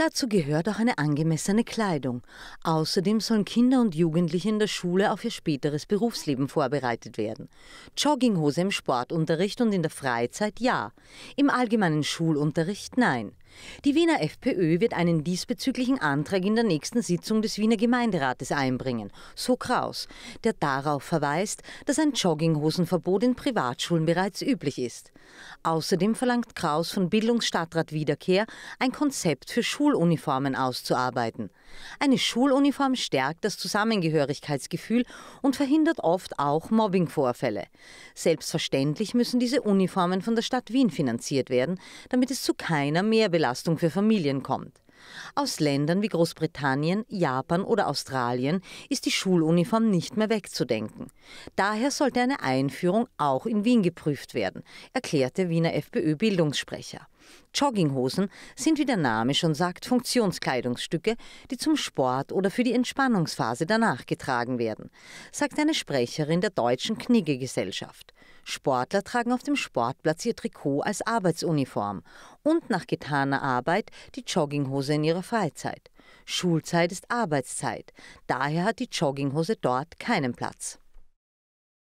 Dazu gehört auch eine angemessene Kleidung. Außerdem sollen Kinder und Jugendliche in der Schule auf ihr späteres Berufsleben vorbereitet werden. Jogginghose im Sportunterricht und in der Freizeit ja. Im allgemeinen Schulunterricht nein. Die Wiener FPÖ wird einen diesbezüglichen Antrag in der nächsten Sitzung des Wiener Gemeinderates einbringen, so Kraus, der darauf verweist, dass ein Jogginghosenverbot in Privatschulen bereits üblich ist. Außerdem verlangt Kraus von Bildungsstadtrat Wiederkehr, ein Konzept für Schuluniformen auszuarbeiten. Eine Schuluniform stärkt das Zusammengehörigkeitsgefühl und verhindert oft auch Mobbingvorfälle. Selbstverständlich müssen diese Uniformen von der Stadt Wien finanziert werden, damit es zu keiner Mehrbelastung Belastung für Familien kommt. Aus Ländern wie Großbritannien, Japan oder Australien ist die Schuluniform nicht mehr wegzudenken. Daher sollte eine Einführung auch in Wien geprüft werden, erklärte Wiener FPÖ-Bildungssprecher. Jogginghosen sind, wie der Name schon sagt, Funktionskleidungsstücke, die zum Sport oder für die Entspannungsphase danach getragen werden, sagt eine Sprecherin der Deutschen knigge Sportler tragen auf dem Sportplatz ihr Trikot als Arbeitsuniform und nach getaner Arbeit die Jogginghose in ihrer Freizeit. Schulzeit ist Arbeitszeit, daher hat die Jogginghose dort keinen Platz.